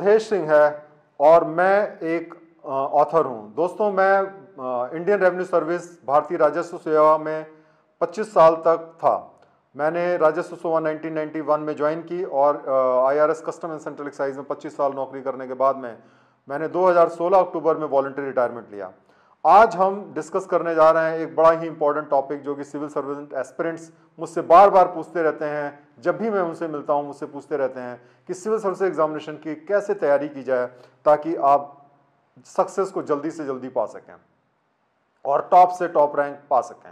अवधेश सिंह है और मैं एक ऑथर हूं दोस्तों मैं इंडियन रेवेन्यू सर्विस भारतीय राजस्व सेवा में 25 साल तक था मैंने राजस्व सेवा 1991 में ज्वाइन की और IRS custom and central excise में 25 साल नौकरी करने के बाद में मैंने 2016 अक्टूबर में वॉल्ट्री रिटायरमेंट लिया आज हम डिस्कस करने जा रहे हैं एक बड़ा ही इंपॉर्टेंट टॉपिक जो कि सिविल सर्विसेंट एस्पिरेंट्स मुझसे बार बार पूछते रहते हैं जब भी मैं उनसे मिलता हूं मुझसे पूछते रहते हैं कि सिविल सर्विस एग्जामिनेशन की कैसे तैयारी की जाए ताकि आप सक्सेस को जल्दी से जल्दी पा सकें और टॉप से टॉप रैंक पा सकें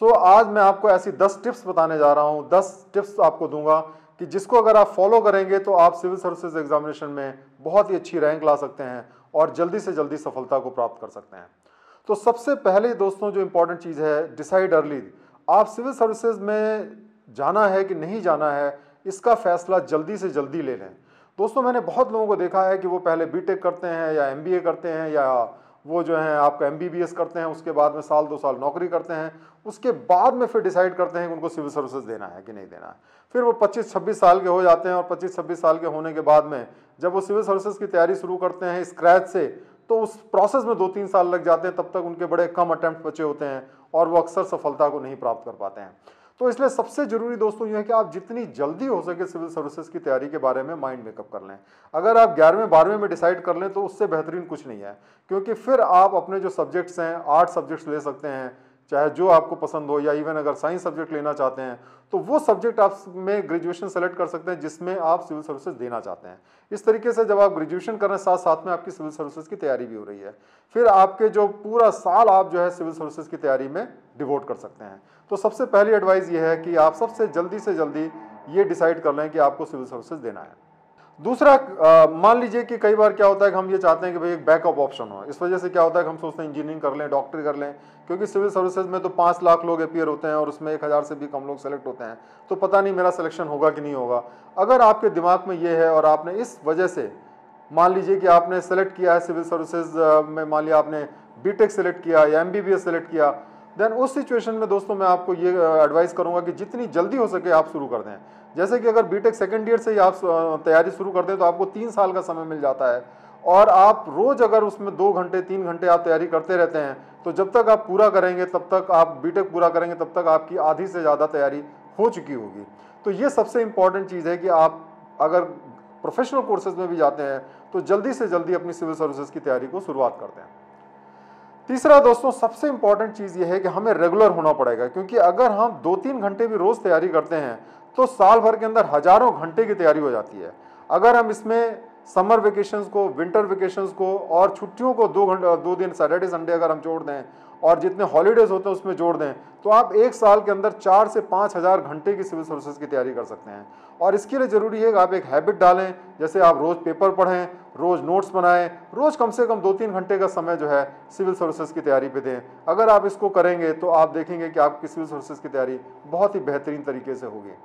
सो so, आज मैं आपको ऐसी दस टिप्स बताने जा रहा हूँ दस टिप्स आपको दूंगा कि जिसको अगर आप फॉलो करेंगे तो आप सिविल सर्विसेज एग्जामिनेशन में बहुत ही अच्छी रैंक ला सकते हैं और जल्दी से जल्दी सफलता को प्राप्त कर सकते हैं तो सबसे पहले दोस्तों जो इम्पोर्टेंट चीज़ है डिसाइड अर्ली आप सिविल सर्विसेज में जाना है कि नहीं जाना है इसका फैसला जल्दी से जल्दी ले लें दोस्तों मैंने बहुत लोगों को देखा है कि वो पहले बी करते हैं या एम करते हैं या वो जो है आपका एम करते हैं उसके बाद में साल दो साल नौकरी करते हैं उसके बाद में फिर डिसाइड करते हैं कि उनको सिविल सर्विसेज देना है कि नहीं देना है फिर वो 25-26 साल के हो जाते हैं और 25-26 साल के होने के बाद में जब वो सिविल सर्विसेज की तैयारी शुरू करते हैं स्क्रैच से तो उस प्रोसेस में दो तीन साल लग जाते हैं तब तक उनके बड़े कम अटैम्प्ट बचे होते हैं और वो अक्सर सफलता को नहीं प्राप्त कर पाते हैं तो इसलिए सबसे जरूरी दोस्तों ये है कि आप जितनी जल्दी हो सके सिविल सर्विसेज की तैयारी के बारे में माइंड मेकअप कर लें अगर आप ग्यारहवें बारहवें में डिसाइड कर लें तो उससे बेहतरीन कुछ नहीं है क्योंकि फिर आप अपने जो सब्जेक्ट्स हैं आठ सब्जेक्ट्स ले सकते हैं चाहे जो आपको पसंद हो या इवन अगर साइंस सब्जेक्ट लेना चाहते हैं तो वो सब्जेक्ट आप में ग्रेजुएशन सेलेक्ट कर सकते हैं जिसमें आप सिविल सर्विसेज देना चाहते हैं इस तरीके से जब आप ग्रेजुएशन कर रहे हैं साथ साथ में आपकी सिविल सर्विसेज की तैयारी भी हो रही है फिर आपके जो पूरा साल आप जो है सिविल सर्विसेज की तैयारी में डिवोट कर सकते हैं तो सबसे पहली एडवाइस ये है कि आप सबसे जल्दी से जल्दी ये डिसाइड कर लें कि आपको सिविल सर्विसेज देना है दूसरा मान लीजिए कि कई बार क्या होता है कि हम ये चाहते हैं कि भाई एक बैकअप ऑप्शन हो इस वजह से क्या होता है कि हम सोचते हैं इंजीनियरिंग कर लें डॉक्टरी कर लें क्योंकि सिविल सर्विसेज में तो पाँच लाख लोग अपियर होते हैं और उसमें एक हज़ार से भी कम लोग सेलेक्ट होते हैं तो पता नहीं मेरा सिलेक्शन होगा कि नहीं होगा अगर आपके दिमाग में ये है और आपने इस वजह से मान लीजिए कि आपने सेलेक्ट किया है सिविल सर्विसेज में मान लिया आपने टेक सेलेक्ट किया या एस सेलेक्ट किया देन उस सिचुएशन में दोस्तों मैं आपको ये एडवाइस करूंगा कि जितनी जल्दी हो सके आप शुरू कर दें जैसे कि अगर बीटेक सेकेंड ईयर से ही आप तैयारी शुरू कर दें तो आपको तीन साल का समय मिल जाता है और आप रोज़ अगर उसमें दो घंटे तीन घंटे आप तैयारी करते रहते हैं तो जब तक आप पूरा करेंगे तब तक आप बीटेक पूरा करेंगे तब तक आपकी आधी से ज़्यादा तैयारी हो चुकी होगी तो ये सबसे इम्पॉर्टेंट चीज़ है कि आप अगर प्रोफेशनल कोर्सेज में भी जाते हैं तो जल्दी से जल्दी अपनी सिविल सर्विसेज की तैयारी को शुरुआत करते हैं तीसरा दोस्तों सबसे इंपॉर्टेंट चीज़ ये है कि हमें रेगुलर होना पड़ेगा क्योंकि अगर हम दो तीन घंटे भी रोज़ तैयारी करते हैं तो साल भर के अंदर हज़ारों घंटे की तैयारी हो जाती है अगर हम इसमें समर वेकेशंस को विंटर वेकेशंस को और छुट्टियों को दो घंटे दो दिन सैटरडे संडे अगर हम छोड़ दें और जितने हॉलीडेज होते हैं उसमें जोड़ दें तो आप एक साल के अंदर चार से पाँच हज़ार घंटे की सिविल सर्विसेज की तैयारी कर सकते हैं और इसके लिए ज़रूरी है कि आप एक हैबिट डालें जैसे आप रोज़ पेपर पढ़ें रोज़ नोट्स बनाएं रोज़ कम से कम दो तीन घंटे का समय जो है सिविल सर्विसेज की तैयारी पे दें अगर आप इसको करेंगे तो आप देखेंगे कि आपकी सिविल सर्विसेज की तैयारी बहुत ही बेहतरीन तरीके से होगी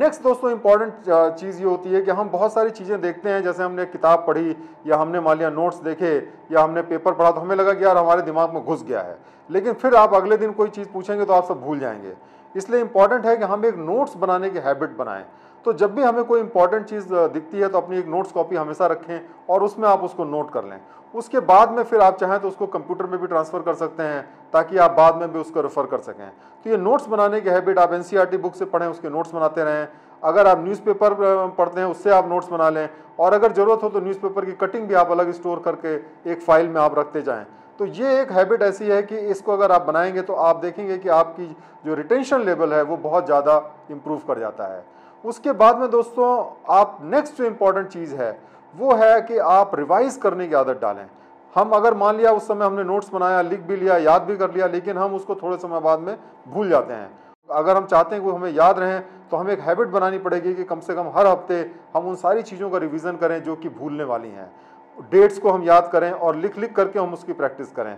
नेक्स्ट दोस्तों इंपॉर्टेंट चीज़ ये होती है कि हम बहुत सारी चीज़ें देखते हैं जैसे हमने किताब पढ़ी या हमने मान लिया नोट्स देखे या हमने पेपर पढ़ा तो हमें लगा कि यार हमारे दिमाग में घुस गया है लेकिन फिर आप अगले दिन कोई चीज़ पूछेंगे तो आप सब भूल जाएंगे इसलिए इंपॉर्टेंट है कि हम एक नोट्स बनाने की हैबिट बनाएं तो जब भी हमें कोई इंपॉर्टेंट चीज़ दिखती है तो अपनी एक नोट्स कॉपी हमेशा रखें और उसमें आप उसको नोट कर लें उसके बाद में फिर आप चाहें तो उसको कंप्यूटर में भी ट्रांसफ़र कर सकते हैं ताकि आप बाद में भी उसको रेफ़र कर सकें तो ये नोट्स बनाने की हैबिट आप एन बुक e से पढ़ें उसके नोट्स बनाते रहें अगर आप न्यूज़पेपर पढ़ते हैं उससे आप नोट्स बना लें और अगर ज़रूरत हो तो न्यूज़पेपर की कटिंग भी आप अलग स्टोर करके एक फ़ाइल में आप रखते जाएँ तो ये एक हैबिट ऐसी है कि इसको अगर आप बनाएंगे तो आप देखेंगे कि आपकी जो रिटेंशन लेवल है वो बहुत ज़्यादा इम्प्रूव कर जाता है उसके बाद में दोस्तों आप नेक्स्ट जो इम्पॉर्टेंट चीज़ है वो है कि आप रिवाइज करने की आदत डालें हम अगर मान लिया उस समय हमने नोट्स बनाया लिख भी लिया याद भी कर लिया लेकिन हम उसको थोड़े समय बाद में भूल जाते हैं अगर हम चाहते हैं कि हमें याद रहें तो हमें एक हैबिट बनानी पड़ेगी कि कम से कम हर हफ्ते हम उन सारी चीज़ों का रिविज़न करें जो कि भूलने वाली हैं डेट्स को हम याद करें और लिख लिख करके हम उसकी प्रैक्टिस करें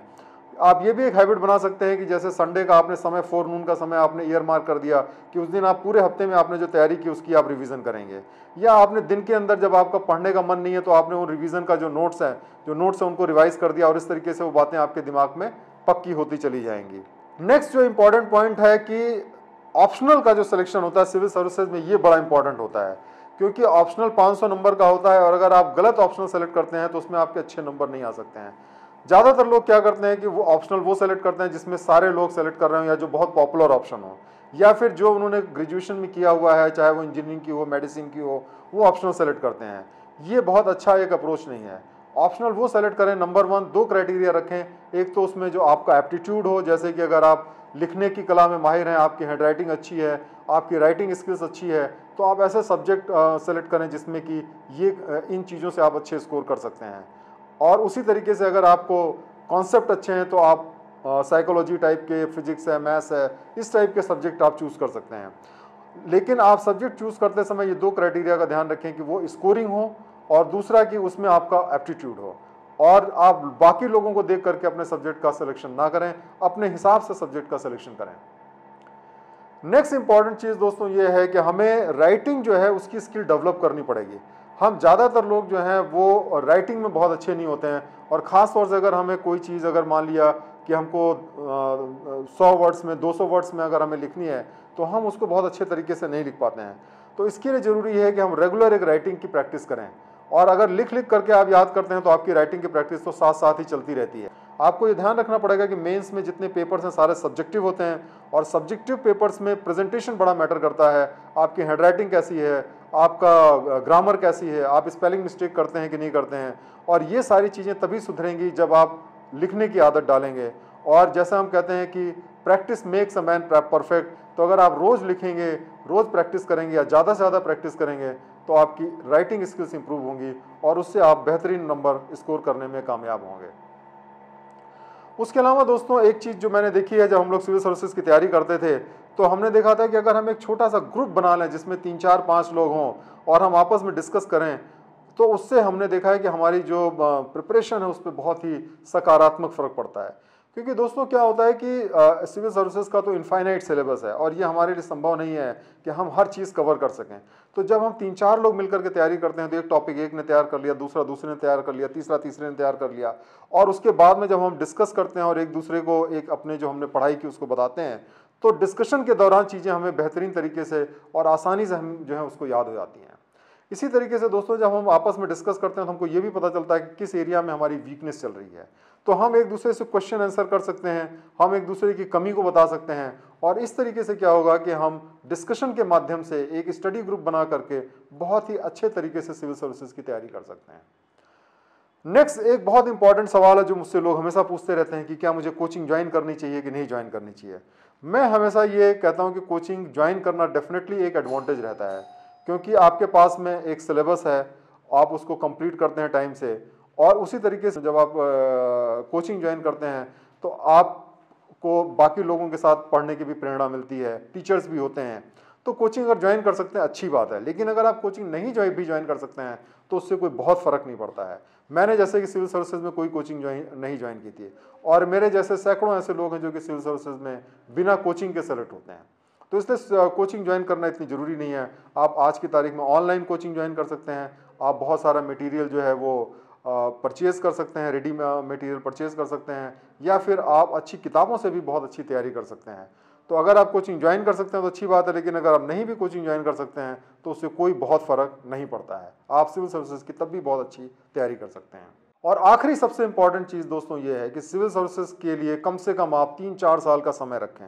आप ये भी एक हैबिट बना सकते हैं कि जैसे संडे का आपने समय फोर नून का समय आपने ईयर मार्क कर दिया कि उस दिन आप पूरे हफ्ते में आपने जो तैयारी की उसकी आप रिवीजन करेंगे या आपने दिन के अंदर जब आपका पढ़ने का मन नहीं है तो आपने उन रिवीजन का जो नोट्स हैं जो नोट्स हैं उनको रिवाइज कर दिया और इस तरीके से वो बातें आपके दिमाग में पक्की होती चली जाएंगी नेक्स्ट जो इम्पोर्टेंट पॉइंट है कि ऑप्शनल का जो सिलेक्शन होता है सिविल सर्विसेज में ये बड़ा इंपॉर्टेंट होता है क्योंकि ऑप्शनल पाँच नंबर का होता है और अगर आप गलत ऑप्शनल सेलेक्ट करते हैं तो उसमें आपके अच्छे नंबर नहीं आ सकते हैं ज़्यादातर लोग क्या करते हैं कि वो ऑप्शनल वो सेलेक्ट करते हैं जिसमें सारे लोग सेलेक्ट कर रहे हो या जो बहुत पॉपुलर ऑप्शन हो या फिर जो उन्होंने ग्रेजुएशन में किया हुआ है चाहे वो इंजीनियरिंग की हो मेडिसिन की हो वो ऑप्शनल सेलेक्ट करते हैं ये बहुत अच्छा एक अप्रोच नहीं है ऑप्शनल वो सेलेक्ट करें नंबर वन दो क्राइटेरिया रखें एक तो उसमें जो आपका एप्टीट्यूड हो जैसे कि अगर आप लिखने की कला में माहिर हैं आपकी हैंड राइटिंग अच्छी है आपकी राइटिंग स्किल्स अच्छी है तो आप ऐसे सब्जेक्ट सेलेक्ट करें जिसमें कि ये इन चीज़ों से आप अच्छे स्कोर कर सकते हैं और उसी तरीके से अगर आपको कॉन्सेप्ट अच्छे हैं तो आप साइकोलॉजी टाइप के फिजिक्स है मैथ्स है इस टाइप के सब्जेक्ट आप चूज़ कर सकते हैं लेकिन आप सब्जेक्ट चूज़ करते समय ये दो क्राइटेरिया का ध्यान रखें कि वो स्कोरिंग हो और दूसरा कि उसमें आपका एप्टीट्यूड हो और आप बाकी लोगों को देख करके अपने सब्जेक्ट का सिलेक्शन ना करें अपने हिसाब से सब्जेक्ट का सिलेक्शन करें नेक्स्ट इंपॉर्टेंट चीज़ दोस्तों ये है कि हमें राइटिंग जो है उसकी स्किल डेवलप करनी पड़ेगी हम ज़्यादातर लोग जो हैं वो राइटिंग में बहुत अच्छे नहीं होते हैं और ख़ास तौर से अगर हमें कोई चीज़ अगर मान लिया कि हमको सौ वर्ड्स में दो सौ वर्ड्स में अगर हमें लिखनी है तो हम उसको बहुत अच्छे तरीके से नहीं लिख पाते हैं तो इसके लिए ज़रूरी है कि हम रेगुलर एक राइटिंग की प्रैक्टिस करें और अगर लिख लिख करके आप याद करते हैं तो आपकी राइटिंग की प्रैक्टिस तो साथ साथ ही चलती रहती है आपको ये ध्यान रखना पड़ेगा कि मेंस में जितने पेपर्स हैं सारे सब्जेक्टिव होते हैं और सब्जेक्टिव पेपर्स में प्रेजेंटेशन बड़ा मैटर करता है आपकी हैंडराइटिंग कैसी है आपका ग्रामर कैसी है आप स्पेलिंग मिस्टेक करते हैं कि नहीं करते हैं और ये सारी चीज़ें तभी सुधरेंगी जब आप लिखने की आदत डालेंगे और जैसा हम कहते हैं कि practice makes a man perfect तो अगर आप रोज़ लिखेंगे रोज़ प्रैक्टिस करेंगे या ज़्यादा से ज़्यादा प्रैक्टिस करेंगे तो आपकी राइटिंग स्किल्स इंप्रूव होंगी और उससे आप बेहतरीन नंबर स्कोर करने में कामयाब होंगे उसके अलावा दोस्तों एक चीज़ जो मैंने देखी है जब हम लोग सिविल सर्विसेज की तैयारी करते थे तो हमने देखा था कि अगर हम एक छोटा सा ग्रुप बना लें जिसमें तीन चार पाँच लोग हों और हम आपस में डिस्कस करें तो उससे हमने देखा है कि हमारी जो प्रिपरेशन है उस पर बहुत ही सकारात्मक फ़र्क पड़ता है क्योंकि दोस्तों क्या होता है कि सिविल सर्विसेज का तो इनफाइनाइट सिलेबस है और ये हमारे लिए संभव नहीं है कि हम हर चीज़ कवर कर सकें तो जब हम तीन चार लोग मिलकर के तैयारी करते हैं तो एक टॉपिक एक ने तैयार कर लिया दूसरा दूसरे ने तैयार कर लिया तीसरा तीसरे ने तैयार कर लिया और उसके बाद में जब हम डिस्कस करते हैं और एक दूसरे को एक अपने जो हमने पढ़ाई की उसको बताते हैं तो डिस्कशन के दौरान चीज़ें हमें बेहतरीन तरीके से और आसानी से हम जो है उसको याद हो जाती हैं इसी तरीके से दोस्तों जब हम आपस में डिस्कस करते हैं तो हमको ये भी पता चलता है कि किस एरिया में हमारी वीकनेस चल रही है तो हम एक दूसरे से क्वेश्चन आंसर कर सकते हैं हम एक दूसरे की कमी को बता सकते हैं और इस तरीके से क्या होगा कि हम डिस्कशन के माध्यम से एक स्टडी ग्रुप बना करके बहुत ही अच्छे तरीके से सिविल सर्विसेज की तैयारी कर सकते हैं नेक्स्ट एक बहुत इंपॉर्टेंट सवाल है जो मुझसे लोग हमेशा पूछते रहते हैं कि क्या मुझे कोचिंग ज्वाइन करनी चाहिए कि नहीं ज्वाइन करनी चाहिए मैं हमेशा ये कहता हूँ कि कोचिंग ज्वाइन करना डेफिनेटली एक एडवांटेज रहता है क्योंकि आपके पास में एक सिलेबस है आप उसको कंप्लीट करते हैं टाइम से और उसी तरीके से जब आप कोचिंग ज्वाइन करते हैं तो आपको बाकी लोगों के साथ पढ़ने की भी प्रेरणा मिलती है टीचर्स भी होते हैं तो कोचिंग अगर ज्वाइन कर सकते हैं अच्छी बात है लेकिन अगर आप कोचिंग नहीं ज्वाइन भी ज्वाइन कर सकते हैं तो उससे कोई बहुत फ़र्क नहीं पड़ता है मैंने जैसे कि सिविल सर्विसेज में कोई कोचिंग ज्वाइन नहीं ज्वाइन की थी और मेरे जैसे सैकड़ों ऐसे लोग हैं जो कि सिविल सर्विसेज में बिना कोचिंग के सेलेक्ट होते हैं तो इसलिए कोचिंग ज्वाइन करना इतनी ज़रूरी नहीं है आप आज की तारीख में ऑनलाइन कोचिंग ज्वाइन कर सकते हैं आप बहुत सारा मटीरियल जो है वो परचेज़ कर सकते हैं रेडी मटेरियल परचेज़ कर सकते हैं या फिर आप अच्छी किताबों से भी बहुत अच्छी तैयारी कर सकते हैं तो अगर आप कोचिंग ज्वाइन कर सकते हैं तो अच्छी बात है लेकिन अगर आप नहीं भी कोचिंग ज्वाइन कर सकते हैं तो उससे कोई बहुत फ़र्क नहीं पड़ता है आप सिविल सर्विसेज की तब भी बहुत अच्छी तैयारी कर सकते हैं और आखिरी सबसे इम्पॉर्टेंट चीज़ दोस्तों ये है कि सिविल सर्विसेज के लिए कम से कम आप तीन चार साल का समय रखें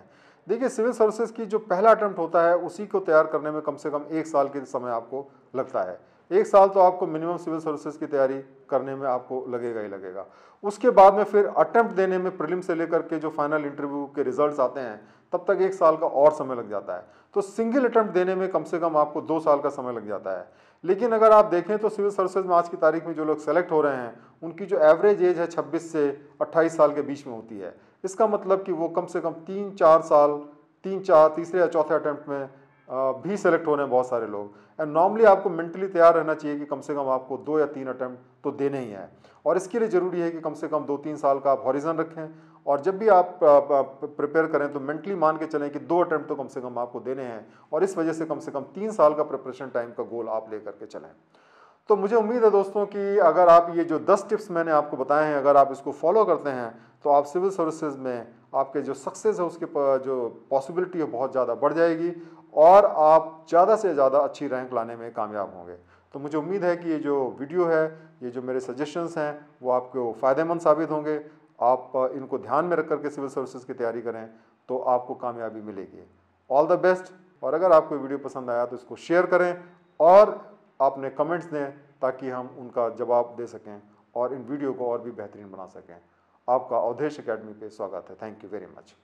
देखिए सिविल सर्विसेज की जो पहला अटैम्प्ट होता है उसी को तैयार करने में कम से कम एक साल के समय आपको लगता है एक साल तो आपको मिनिमम सिविल सर्विसेज की तैयारी करने में आपको लगेगा ही लगेगा उसके बाद में फिर अटैम्प्ट देने में प्रिलिम से लेकर के जो फाइनल इंटरव्यू के रिजल्ट्स आते हैं तब तक एक साल का और समय लग जाता है तो सिंगल अटैम्प्ट देने में कम से कम आपको दो साल का समय लग जाता है लेकिन अगर आप देखें तो सिविल सर्विसेज में आज की तारीख में जो लोग सेलेक्ट हो रहे हैं उनकी जो एवरेज एज है 26 से 28 साल के बीच में होती है इसका मतलब कि वो कम से कम तीन चार साल तीन चार तीसरे या चौथे अटैम्प्ट में भी सेलेक्ट हो रहे हैं बहुत सारे लोग एंड नॉर्मली आपको मेंटली तैयार रहना चाहिए कि कम से कम आपको दो या तीन अटैम्प्ट तो देने ही हैं और इसके लिए ज़रूरी है कि कम से कम दो तीन साल का आप हॉरिजन रखें और जब भी आप प्रिपेयर करें तो मेंटली मान के चलें कि दो अटैम्प्ट तो कम से कम आपको देने हैं और इस वजह से कम से कम तीन साल का प्रिपरेशन टाइम का गोल आप ले करके चलें तो मुझे उम्मीद है दोस्तों कि अगर आप ये जो दस टिप्स मैंने आपको बताए हैं अगर आप इसको फॉलो करते हैं तो आप सिविल सर्विसेज में आपके जो सक्सेस है उसके जो पॉसिबिलिटी है बहुत ज़्यादा बढ़ जाएगी और आप ज़्यादा से ज़्यादा अच्छी रैंक लाने में कामयाब होंगे तो मुझे उम्मीद है कि ये जो वीडियो है ये जो मेरे सजेशंस हैं वो आपको फ़ायदेमंद साबित होंगे आप इनको ध्यान में रख करके सिविल सर्विसेज की तैयारी करें तो आपको कामयाबी मिलेगी ऑल द बेस्ट और अगर आपको वीडियो पसंद आया तो इसको शेयर करें और आपने कमेंट्स दें ताकि हम उनका जवाब दे सकें और इन वीडियो को और भी बेहतरीन बना सकें आपका अवधेश अकेडमी पे स्वागत है थैंक यू वेरी मच